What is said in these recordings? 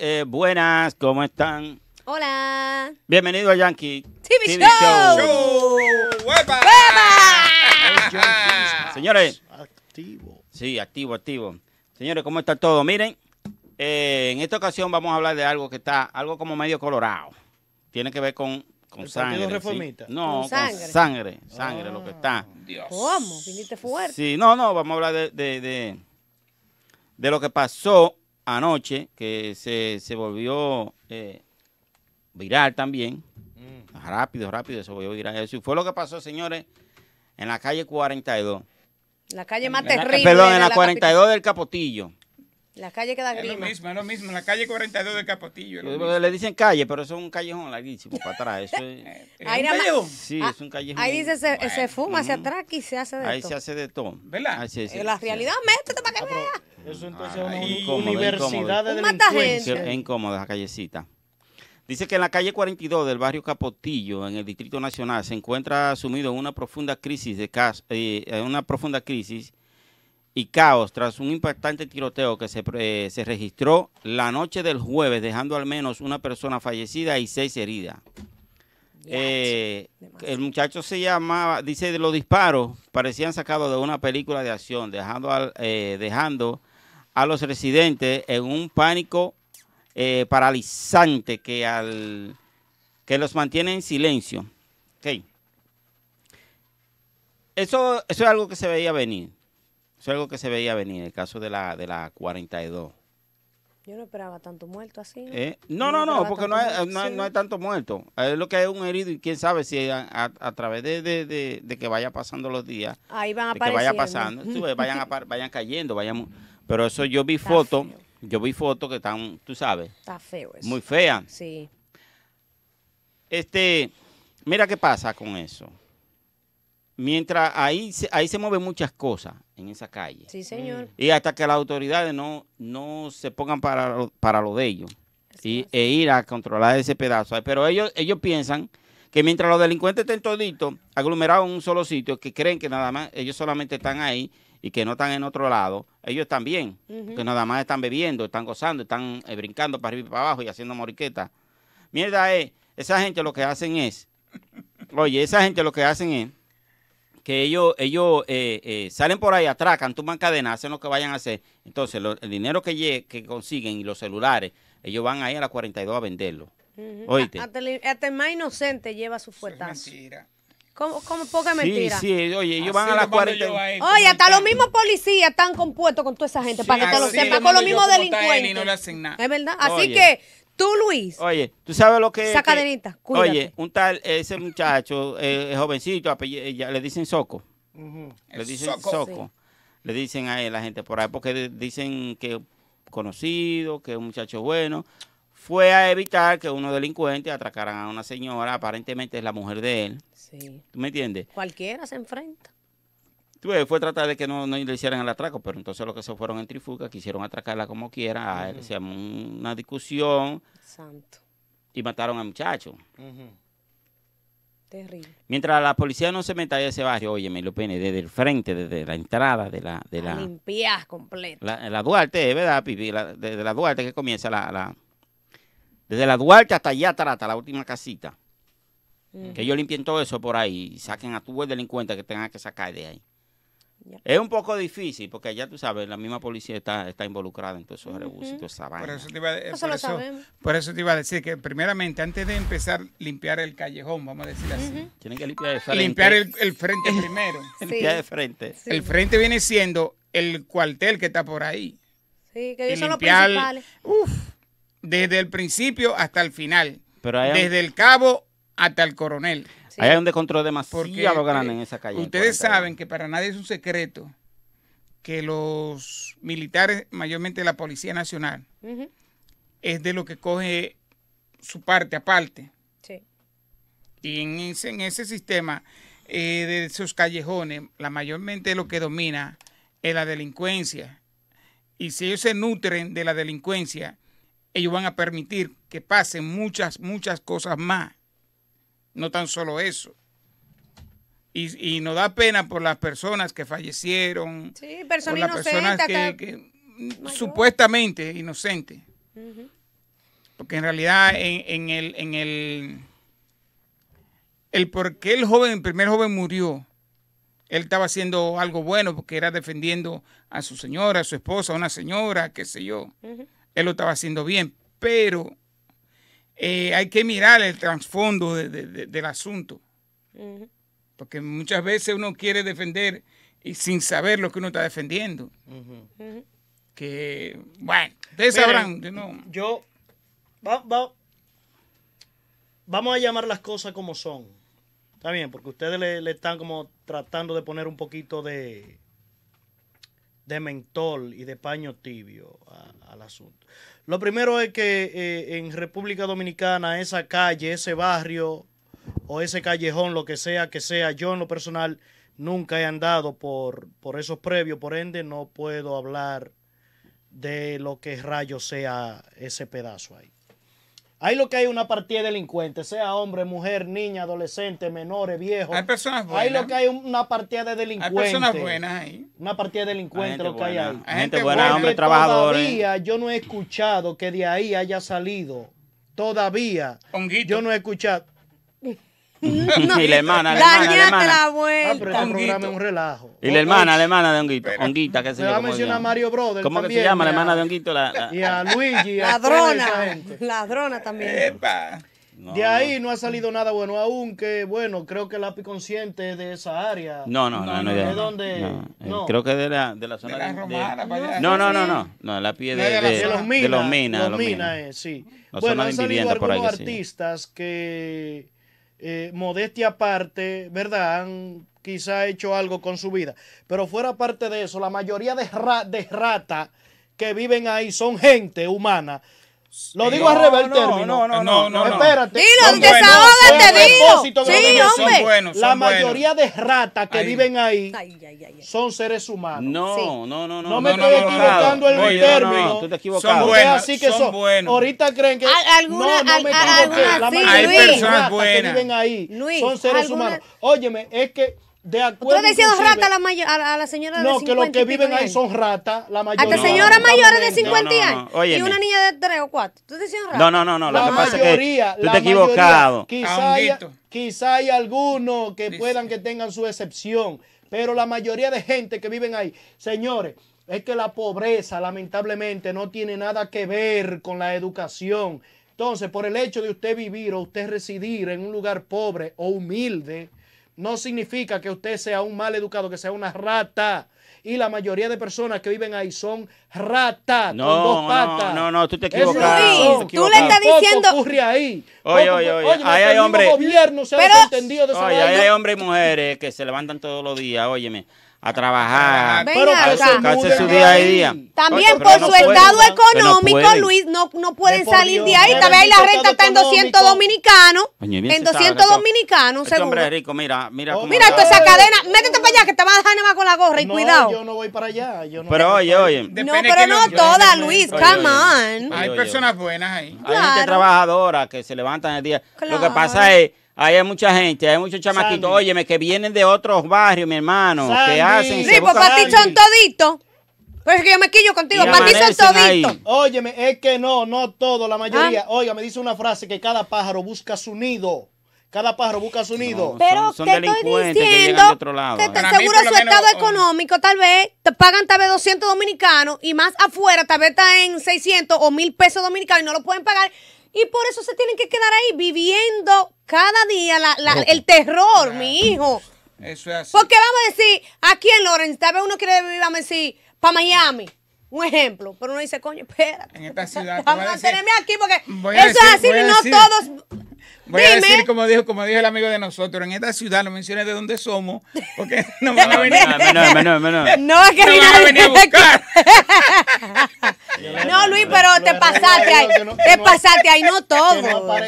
Eh, buenas, ¿cómo están? Hola. Bienvenido a Yankee TV, Show. Show. Señores. Activo. Sí, activo, activo. Señores, ¿cómo está todo? Miren, eh, en esta ocasión vamos a hablar de algo que está, algo como medio colorado. Tiene que ver con, con sangre. No, sangre, sangre, lo que está. Oh. Dios. ¿Cómo? Viniste fuerte. Sí, no, no, vamos a hablar de, de, de, de lo que pasó anoche, que se, se volvió eh, viral también. Mm. Ah, rápido, rápido se volvió viral. Eso fue lo que pasó, señores, en la calle 42. La calle más terrible. perdón, en la, 42 del Capotillo. La calle que da grima. Es lo mismo, es lo mismo. La calle 42 del Capotillo. Eh, le dicen calle, pero eso es un callejón larguísimo para atrás. Eso es, eh, ahí Sí, ah, es un callejón. Ahí dice, se, se fuma hacia atrás y se hace de todo. Ahí se hace de todo. ¿Verdad? Ahí la realidad, métete para que ah, veas. Eso ah, entonces es una universidad de Es incómoda la callecita. Dice que en la calle 42 del barrio Capotillo, en el Distrito Nacional, se encuentra sumido en una profunda crisis de eh, una profunda crisis y caos tras un impactante tiroteo que eh, se, registró la noche del jueves, dejando al menos una persona fallecida y seis heridas. Eh, el muchacho se llamaba, dice, de los disparos parecían sacados de una película de acción, dejando, dejando a los residentes en un pánico eh, paralizante que, al, que los mantiene en silencio. Eso, eso es algo que se veía venir. Eso es algo que se veía venir, el caso de la, de la 42. Yo no esperaba tanto muerto así. No, eh, no, no, porque no hay, no, tanto muerto. Es lo que hay un herido y quién sabe si a, través de, que vaya pasando los días. Ahí van que vaya pasando, pues, vayan, a, vayan cayendo, vayan, pero eso yo vi fotos, yo vi fotos que están, tú sabes. Está feo eso. Muy fea. Sí. Este, mira qué pasa con eso. Mientras ahí, ahí se mueven muchas cosas en esa calle. Sí, señor. Y hasta que las autoridades no, no se pongan para, para lo de ellos y, e ir a controlar ese pedazo. Pero ellos, ellos piensan que mientras los delincuentes estén toditos aglomerados en un solo sitio, que creen que nada más ellos solamente están ahí y que no están en otro lado, ellos están bien, que nada más están bebiendo, están gozando, están eh, brincando para arriba y para abajo y haciendo moriqueta. Mierda es, eh, esa gente lo que hacen es, oye, esa gente lo que hacen es que ellos, ellos eh, salen por ahí, atracan, tuman cadenas, hacen lo que vayan a hacer. Entonces, el dinero que, que consiguen y los celulares, ellos van ahí a la 42 a venderlo. Oíste. Hasta, el, más inocente lleva su fuertazo. Como, como poca mentira. Sí, sí, oye, ellos van a las 40. Oye, hasta los mismos policías están compuestos con toda esa gente, para que te lo sepan, con los mismos delincuentes. no le hacen nada. Es verdad. Así que Tú, Luis. Oye, tú sabes lo que. Esa cadenita. Oye, un tal, ese muchacho, eh, jovencito, eh, le dicen Soco. Le dicen Soco. Le dicen a la gente por ahí, porque dicen que conocido, que es un muchacho bueno fue a evitar que unos delincuentes atracaran a una señora, aparentemente es la mujer de él. Sí. ¿Tú me entiendes? Cualquiera se enfrenta. Fue fue tratar de que no, no, le hicieran el atraco, pero entonces los que se fueron en Trifuga quisieron atracarla como quiera, uh se una discusión. Santo. Y mataron al muchacho. Terrible. Mientras la policía no se meta a ese barrio, oye, me lo pene, desde el frente, desde la entrada de la... De la Limpias completa. La, la Duarte, ¿verdad, Pipi? desde la Duarte que comienza la desde la Duarte hasta allá trata, la última casita. Mm. Que ellos limpien todo eso por ahí y saquen a tu delincuente que tengan que sacar de ahí. Es un poco difícil porque ya tú sabes, la misma policía está, involucrada en todos esos esa vaina. Por eso, te iba, a, decir que primeramente, antes de empezar a limpiar el callejón, vamos a decir así. Tienen que limpiar Limpiar el, frente primero. Limpiar de frente. El frente viene siendo el cuartel que está por ahí. Sí, que son los principales. Uf, desde el principio hasta el final. desde el cabo hasta el coronel. hay un descontrol demasiado Porque, grande en eh, esa calle. Ustedes saben que para nadie es un secreto que los militares, mayormente la Policía Nacional, es de lo que coge su parte aparte. Sí. Y en ese, sistema eh, de esos callejones, la mayormente lo que domina es la delincuencia. Y si ellos se nutren de la delincuencia, ellos van a permitir que pasen muchas, muchas cosas más. No tan solo eso. Y, y nos da pena por las personas que fallecieron. Sí, por las personas que, supuestamente inocentes. Porque en realidad en, el, en el, el por qué el joven, el primer joven murió, él estaba haciendo algo bueno porque era defendiendo a su señora, a su esposa, a una señora, qué sé yo él lo estaba haciendo bien, pero eh, hay que mirar el trasfondo del asunto. Porque muchas veces uno quiere defender y sin saber lo que uno está defendiendo. Que, bueno, ustedes sabrán. Yo, vamos a llamar las cosas como son. Está bien, porque ustedes le están como tratando de poner un poquito de, de mentol y de paño tibio al asunto. Lo primero es que eh, en República Dominicana esa calle, ese barrio o ese callejón, lo que sea que sea, yo en lo personal nunca he andado por, por esos previos, por ende no puedo hablar de lo que rayo sea ese pedazo ahí. Ahí lo que hay una partida de delincuentes, sea hombre, mujer, niña, adolescente, menores, viejos. Hay personas buenas. Ahí lo que hay una partida de delincuentes. Hay personas buenas ahí. Una partida de delincuentes lo que hay ahí. Hay gente buena, hombre, trabajadores. Todavía yo no he escuchado que de ahí haya salido. Todavía. Honguito. Yo no he escuchado. Y la hermana, la hermana, la hermana. Ah, este es un Y la hermana, la hermana de Honguito. Honguita, que se llama va a mencionar Mario Brothers ¿Cómo que se llama la hermana de Honguito? La, y a Luigi. Ladrona. Ladrona también. De ahí no ha salido nada bueno aún, que bueno, creo que el API consciente de esa área. No, no, no, no. ¿De eh, Creo que de la, de la zona de, la no, no, no, no, no. la de, los minas. los minas, eh, sí. bueno, han salido algunos artistas que eh, modestia aparte, ¿verdad? Han quizá hecho algo con su vida. Pero fuera parte de eso, la mayoría de, de ratas que viven ahí son gente humana lo digo al revés el término. No, no, no, Espérate. Dilo, te digo Sí, hombre. La mayoría de ratas que viven ahí son seres humanos. No, no, no, no. No me estoy equivocando el término. Son buenos, son buenos. Ahorita creen que no, no me equivoqué. La mayoría de ratas que viven ahí son seres humanos. Óyeme, es que ¿Tú acuerdo. Usted rata a la, a, a la señora no, de 50 No, que los que viven ahí son ratas, la mayoría. Hasta señoras mayores de 50 años. y una niña de 3 o 4. Usted decía rata. No, no, no, no. La lo que pasa es que tú te equivocado. Quizá hay algunos que puedan que tengan su excepción, pero la mayoría de gente que viven ahí, señores, es que la pobreza lamentablemente no tiene nada que ver con la educación. Entonces, por el hecho de usted vivir o usted residir en un lugar pobre o humilde, no significa que usted sea un mal educado, que sea una rata. Y la mayoría de personas que viven ahí son ratas no, con dos patas. No, no, no, tú te equivocas. tú le estás diciendo. ¿Qué ocurre ahí. Oye, oye, oye. oye ahí hay hombres. gobierno se Pero... ha entendido de esa oye, hay hombres y mujeres que se levantan todos los días, óyeme a trabajar. pero a su día a día. También por su estado económico, Luis, no, no pueden salir de ahí. Tal la renta está en 200 dominicanos. En 200 dominicanos, seguro. hombre rico, oh, mira, mira Mira, esa cadena, métete para allá que te vas a dejar nada con la gorra y no, cuidado. yo no voy para allá. Yo no pero oye, oye. No, pero no toda, Luis, come on. Hay personas buenas ahí. Hay gente trabajadora que se levantan el día. Lo que pasa es Ahí hay mucha gente, hay muchos chamaquitos, óyeme, que vienen de otros barrios, mi hermano, hacen... Sí, pues para ti son toditos. es que yo me quillo contigo, para ti son toditos. Óyeme, es que no, no todo, la mayoría. Ah. Oiga, me dice una frase que cada pájaro busca su nido. Cada pájaro busca su nido. pero son, te estoy diciendo que, otro lado, su estado económico, tal vez te pagan tal vez 200 dominicanos y más afuera tal vez está en 600 o 1000 pesos dominicanos y no lo pueden pagar. Y por eso se tienen que quedar ahí viviendo cada día la, el terror, mi hijo. Eso es así. Porque vamos a decir, aquí en Lawrence, tal vez uno quiere vivir, vamos a decir, para Miami. Un ejemplo, pero uno dice, coño, espérate. En esta ciudad. Vamos a, decir, tenerme aquí porque eso es así, y no todos. Voy a decir, como dijo, como dijo el amigo de nosotros, en esta ciudad no menciones de dónde somos, porque no me van a venir. No, no, no, no, No, no van a venir a buscar. No, Luis, pero te pasaste ahí. Te pasaste ahí, no todo.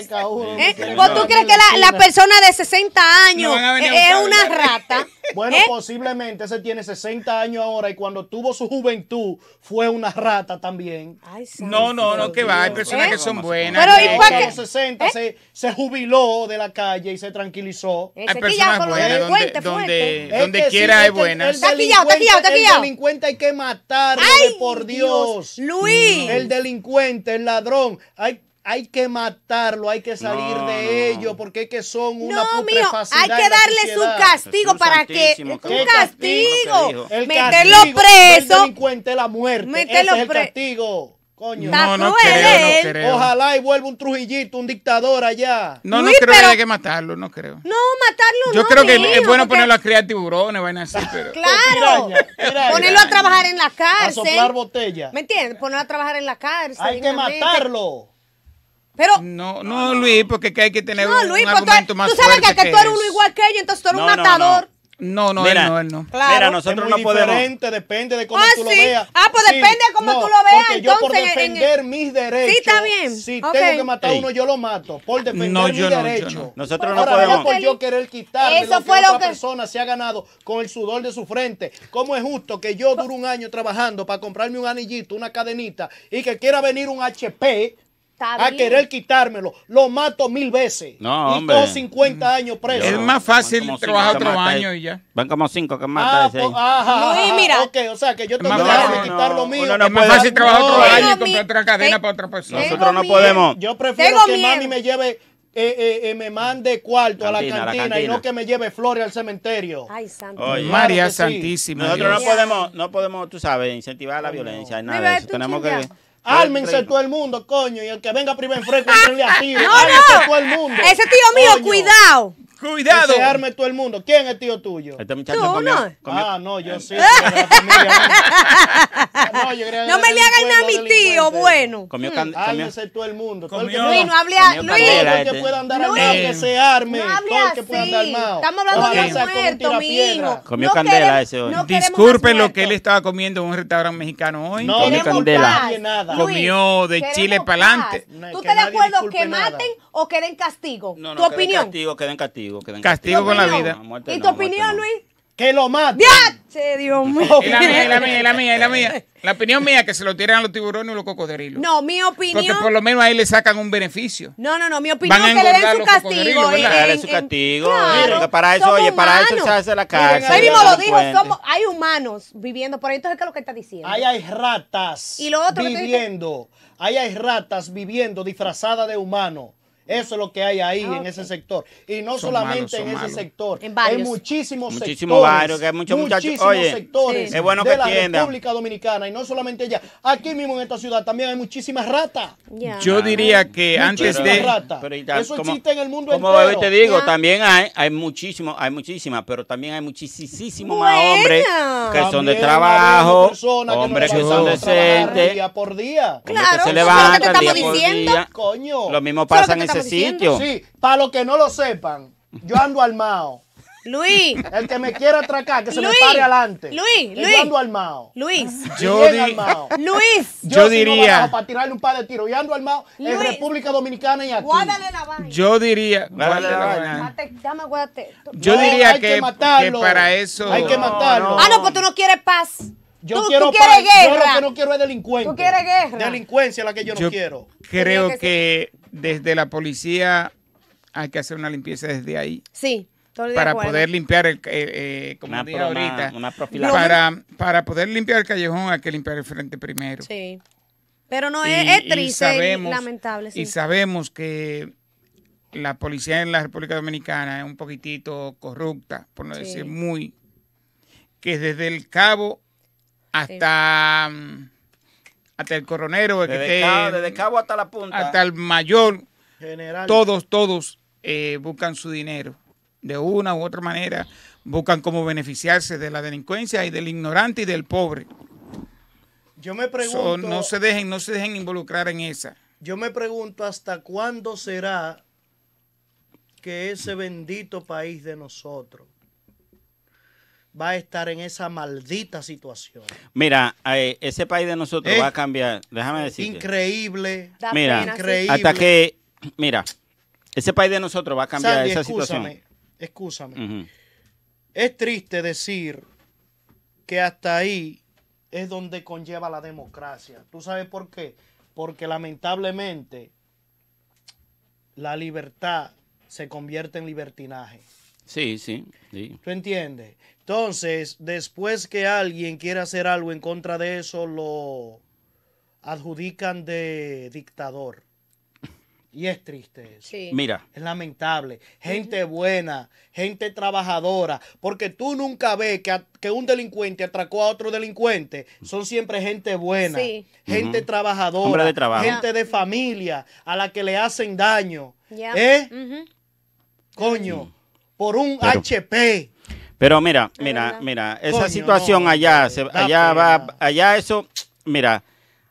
¿Eh? tú crees que la, la persona de 60 años es una rata? Bueno, ¿Eh? posiblemente ese tiene 60 años ahora y cuando tuvo su juventud fue una rata también. no, no, no, que va, hay personas que ¿Eh? son buenas. Pero ¿y para En los 60 se, jubiló de la calle y se tranquilizó. Eh, hay personas buenas, donde, donde, donde quiera hay buenas. El, está delincuente, está el delincuente hay que matarlo, Ay, por Dios. Dios. Luis. El delincuente, el ladrón, hay hay que matarlo, hay que salir de ello, porque es que son una no, mío, hay que darle su castigo para que un castigo, meterlo preso, delincuente la muerte, meterlo es el castigo. Coño. No, no creo, no Ojalá y vuelva un trujillito, un dictador allá. No, no creo que haya que matarlo, no creo. No, matarlo Yo creo que es bueno ponerlo a criar tiburones, vainas así, pero... Claro. Ponerlo a trabajar en la cárcel. A soplar botella. ¿Me entiendes? Ponerlo a trabajar en la cárcel. Hay que matarlo. Pero, no, no, Luis, porque que hay que tener no, Luis, un argumento tú, porque tú sabes que, que, tú eres uno igual que ella, entonces tú eres un matador. No, no, él no, él no. Claro. nosotros es muy no podemos. Diferente, depende de cómo tú lo veas. Ah, pues depende de cómo tú lo veas. entonces, yo por defender mis derechos. Sí, está bien. Si tengo que matar a uno, yo lo mato. Por defender mis derechos. No, yo nosotros no podemos. No pues por yo querer quitarle Eso lo que otra que... persona se ha ganado con el sudor de su frente. ¿Cómo es justo que yo dure un año trabajando para comprarme un anillito, una cadenita, y que quiera venir un HP a querer quitármelo. Lo mato mil veces. No, y hombre. 50 años preso. Es más fácil trabajar otro año y ya. Van como cinco que mata. ese. Ah, ajá, ah, o sea, que yo tengo que dejar quitar lo mío. es más fácil trabajar otro año y comprar otra cadena para otra persona. Nosotros no podemos. Yo prefiero que mami em- me lleve eh, eh, eh, me mande cuarto a, la cantina, y no que me lleve flores al cementerio. Ay, santo. María Santísima. Nosotros no podemos, no podemos, tú sabes, incentivar la violencia, no. nada de eso. Tenemos que Álmense todo el mundo, coño. Y el que venga primero en fresco, ah, no, no. todo el mundo. Ese tío mío, cuidado. Cuidado. Que se arme todo el mundo. ¿Quién es tío tuyo? Este muchacho Tú, comió, no. comió- Ah, no, yo sí. Eh. No, yo quería No me le hagan a mi tío, bueno. Comió mm. candela. comió- Ármese todo el mundo. Todo que Comió- Luis, no hable a Comió Luis. candela, todo el que pueda andar armado, que se arme. No hable todo el que pueda andar armado. Estamos hablando Ojalá de sea con un muerto, mi tirapiedra. hijo. Comió No candela queremos- ese hoy. no queremos Disculpen lo que él estaba comiendo en un restaurante mexicano hoy. No, Comió Queremos candela. paz. Nadie nada. Luis, Comió de chile pa'lante. paz. ¿Tú que estás de acuerdo que maten o que den castigo? ¿Tu opinión? castigo, que den castigo castigo. con la vida. ¿Y tu opinión, Luis? Que lo maten. Dios mío! Es la mía, es la mía, es la mía, la mía. La opinión mía es que se lo tiren a los tiburones y los cocodrilos. No, mi opinión. Porque por lo menos ahí le sacan un beneficio. No, no, no. Mi opinión es que le den su castigo. Eh, le den su castigo. para eso, oye, para eso se hace la cárcel. Ahí mismo lo dijo. Somos, hay humanos viviendo por ahí. Entonces, ¿qué es lo que está diciendo? Ahí hay ratas. Viviendo. Ahí hay ratas viviendo disfrazadas de humanos. Eso es lo que hay ahí ah, en ese sector. Y no solamente en ese sector, Hay muchísimos, muchísimos sectores. Barrios, muchísimos sectores es bueno de la República Dominicana. Y no solamente allá. Aquí mismo en esta ciudad también hay muchísimas ratas. Yo diría que antes de. Eso existe en el mundo como entero. Como te digo, también hay, hay muchísimos, hay muchísimas, pero también hay muchísimos más hombres que son de trabajo. Hombres que, son decentes. Día por día. se levantan, lo que te estamos Coño. Lo mismo pasa en ese Sí, para los que no lo sepan, yo ando armado. Luis. El que me quiera atracar, que se me pare adelante. Luis, Luis. Yo ando armado. Luis. Yo di... armado. Luis. Yo, yo diría. para tirarle un par de tiros. Yo ando armado en República Dominicana y aquí. Guárdale la vaina. Yo diría. Guárdale la vaina. Dame, guárdate. Yo diría que, para eso. Hay que matarlo. ah, no, pues tú no quieres paz. Yo tú, quiero quieres guerra. Yo lo que no quiero es delincuente. Tú quieres guerra. Delincuencia es la que yo, no quiero. Creo que desde la policía hay que hacer una limpieza desde ahí. Sí. Todo para poder limpiar el, eh, eh, como ahorita, para, para poder limpiar el callejón hay que limpiar el frente primero. Sí. Pero no es, triste y, lamentable. Y sabemos que la policía en la República Dominicana es un poquitito corrupta, por no decir muy, que desde el cabo hasta... Mm, hasta el coronero, cabo, hasta la punta. Hasta el mayor. General. Todos, todos eh, buscan su dinero. De una u otra manera, buscan cómo beneficiarse de la delincuencia y del ignorante y del pobre. Yo me pregunto. no se dejen, no se dejen involucrar en esa. Yo me pregunto hasta cuándo será que ese bendito país de nosotros va a estar en esa maldita situación. Mira, eh, ese país de nosotros va a cambiar, déjame decirte. Increíble. mira, hasta que, mira, ese país de nosotros va a cambiar esa situación. Escúchame, Es triste decir que hasta ahí es donde conlleva la democracia. ¿Tú sabes por qué? Porque lamentablemente la libertad se convierte en libertinaje. Sí, sí, sí. ¿Tú entiendes? Entonces, después que alguien quiere hacer algo en contra de eso, lo adjudican de dictador. Y es triste eso. Mira. Es lamentable. Gente buena, gente trabajadora. Porque tú nunca ves que, que un delincuente atracó a otro delincuente. Son siempre gente buena, sí. gente trabajadora, de gente de familia a la que le hacen daño. ¿Eh? Coño, por un HP pero mira, mira, mira, esa situación allá, se, allá va, allá eso, mira,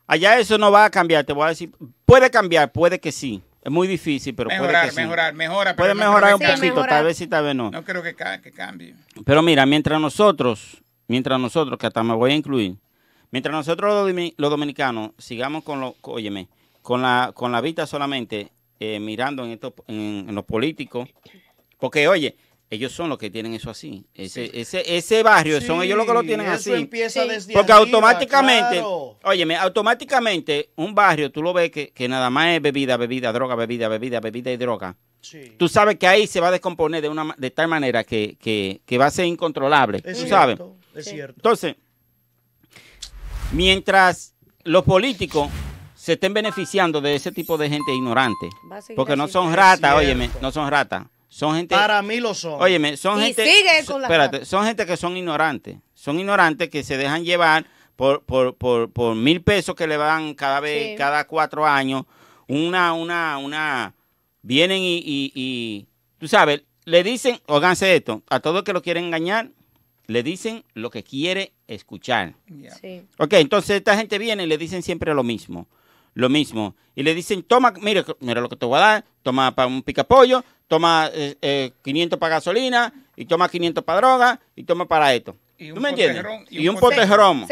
allá eso no va a cambiar, te voy a decir, puede cambiar, puede que sí. Es muy difícil, pero puede que sí. mejorar, mejora. puede mejorar un poquito, tal vez sí, tal vez no. No creo que, cambie. Pero mira, mientras nosotros, mientras nosotros, que hasta me voy a incluir, mientras nosotros los dominicanos sigamos con lo, óyeme, con la, con la vista solamente eh, mirando en, esto, en los políticos, porque oye, ellos son los que tienen eso así. Ese, ese, barrio, son ellos los que lo tienen así. Porque automáticamente, óyeme, automáticamente un barrio, tú lo ves que, nada más es bebida, bebida, droga, bebida, bebida, bebida y droga. Tú sabes que ahí se va a descomponer de una de tal manera que, va a ser incontrolable. Es tú sabes. Es cierto. Entonces, mientras los políticos se estén beneficiando de ese tipo de gente ignorante, porque no son ratas, óyeme, no son ratas. Son gente. Para mí lo son. son espérate, son gente que son ignorantes. Son ignorantes que se dejan llevar por, por, por, por mil pesos que le van cada vez, cada cuatro años. Una, una, una. Vienen y, Tú sabes, le dicen, óganse esto, a todo el que lo quieren engañar, le dicen lo que quiere escuchar. Ok, entonces esta gente viene y le dicen siempre lo mismo lo mismo. Y le dicen, toma, mira, mira lo que te voy a dar, toma para un pica pollo toma 500 eh, eh, para gasolina, y toma 500 para droga, y toma para esto. ¿Tú me entiendes? Y, un, pote Se,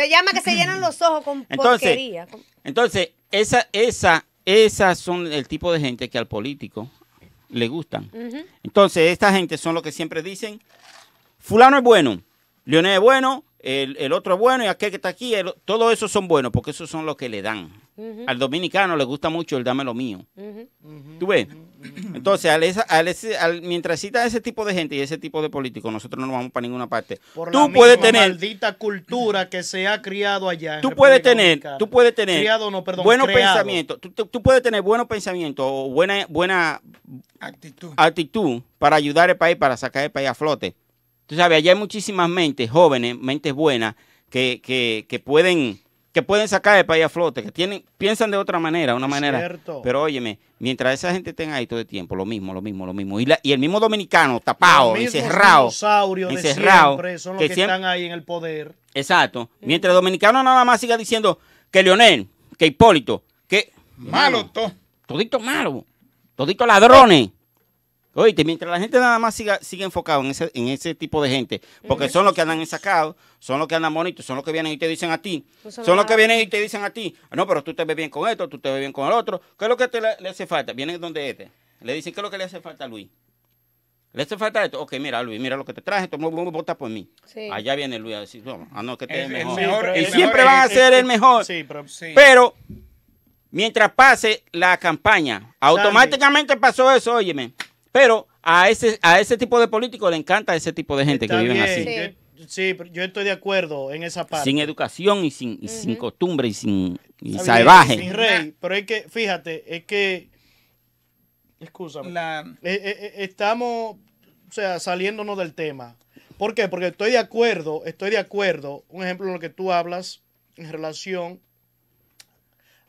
llama que se llenan los ojos con entonces, porquería. Entonces, esa, esa, esas son el tipo de gente que al político le gustan. Entonces, esta gente son los que siempre dicen, fulano es bueno, Leonel es bueno, el, otro es bueno y aquel que está aquí, todo todos esos son buenos porque esos son los que le dan. Al dominicano le gusta mucho el dame lo mío. ¿Tú ves? Entonces, al ese, mientras cita ese tipo de gente y ese tipo de políticos, nosotros no nos vamos para ninguna parte. Por tú la puedes tener. maldita cultura que se ha criado allá. Tú puedes tener. Tú puedes tener. no, perdón, buenos pensamientos. Tú, puedes tener buenos pensamientos o buena, buena actitud. actitud para ayudar al país, para sacar el país a flote Tú sabes, allá hay muchísimas mentes jóvenes, mentes buenas, que, que, pueden que pueden sacar el país a flote, que tienen, piensan de otra manera, una manera. Pero óyeme, mientras esa gente tenga ahí todo el tiempo, lo mismo, lo mismo, lo mismo. Y, y el mismo dominicano tapado, encerrado. encerrado. que, son los que, están ahí en el poder. Exacto. Mientras el dominicano nada más siga diciendo que Leonel, que Hipólito, que. Malo mm. todo. Todito malo. Todito ladrones. Oíste, mientras la gente nada más siga, sigue enfocado en ese, tipo de gente, porque son los que andan sacado, son los que andan bonitos, son los que vienen y te dicen a ti, pues son los que vienen y te dicen a ti, no, pero tú te ves bien con esto, tú te ves bien con el otro, ¿qué es lo que te le, hace falta? Vienen donde este, le dicen, ¿qué es lo que le hace falta a Luis? ¿Le hace falta esto? Ok, mira, Luis, mira lo que te traje, un bota por mí. Allá viene Luis a decir, no, ah, no, que te mejor. El mejor y siempre van a ser el mejor. pero mientras pase la campaña, automáticamente pasó eso, óyeme. Pero a ese, a ese tipo de político le encanta ese tipo de gente que viven así. Sí. yo estoy de acuerdo en esa parte. Sin educación y sin, sin costumbre y sin salvaje. Sin rey, pero es que, fíjate, es que, escúchame, eh, eh, eh, estamos, o sea, saliéndonos del tema. ¿Por qué? Porque estoy de acuerdo, estoy de acuerdo, un ejemplo en lo que tú hablas en relación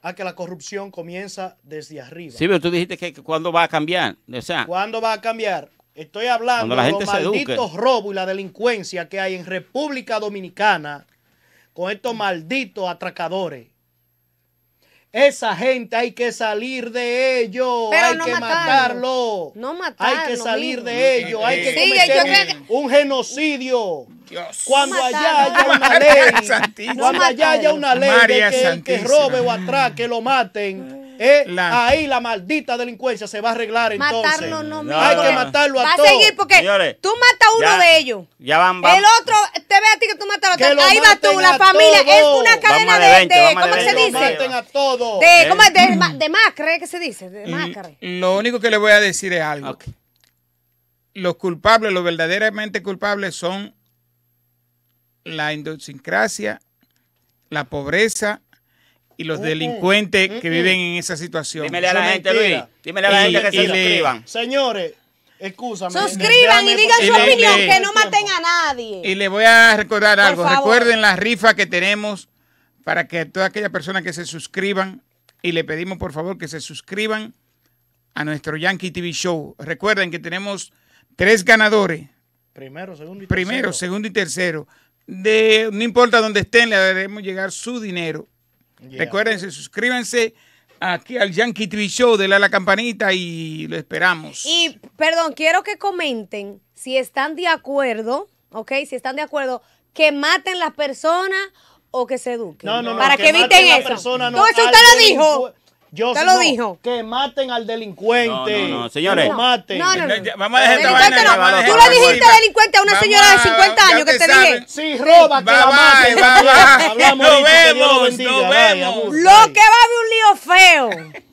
a que la corrupción comienza desde arriba. Sí, pero tú dijiste que, cuando va a cambiar. O sea, ¿Cuándo va a cambiar? Estoy hablando de los malditos robos y la delincuencia que hay en República Dominicana con estos malditos atracadores. Esa gente hay que salir de ellos, hay que matarlo. No matarlo. Hay que salir de ellos, hay que cometer un genocidio. Cuando allá haya una ley, cuando allá haya una ley de que, que robe o atraque, lo maten. Eh, ahí la maldita delincuencia se va a arreglar entonces. Hay que matarlo a todos. Va a seguir porque tú matas a uno de ellos. El otro te ve a ti que tú matas a otro. Ahí va tú, la familia. Es una cadena de, ¿Cómo se dice? De, eh. ¿cómo es? De, de macre, ¿qué se dice? De Lo único que le voy a decir es algo. Los culpables, los verdaderamente culpables son la idiosincrasia, la pobreza y los delincuentes que viven en esa situación. Dímele a la gente, Luis. Dímele a la gente que se suscriban. Señores, escúchame. Suscriban y digan su opinión, que no maten a nadie. Y les voy a recordar algo. Recuerden la rifa que tenemos para que toda aquella persona que se suscriban, y le pedimos por favor que se suscriban a nuestro Yankee TV Show. Recuerden que tenemos tres ganadores. Primero, segundo y tercero. Primero, segundo y tercero de, no importa dónde estén, le haremos llegar su dinero. Recuerden, Recuérdense, suscríbanse aquí al Yankee TV Show, denle a la campanita y lo esperamos. Y, perdón, quiero que comenten si están de acuerdo, ¿ok? Si están de acuerdo, que maten las personas o que se eduquen. No, no, no. Para que, eviten eso. no, eso usted lo dijo. Yo ¿Te Que maten al delincuente. No, no, no señores. maten. No, no, Vamos a dejar Tú le dijiste delincuente a una señora de 50 años que te dije. Sí, roba, que la maten. Nos vemos, nos vemos. Lo que va a haber un lío feo.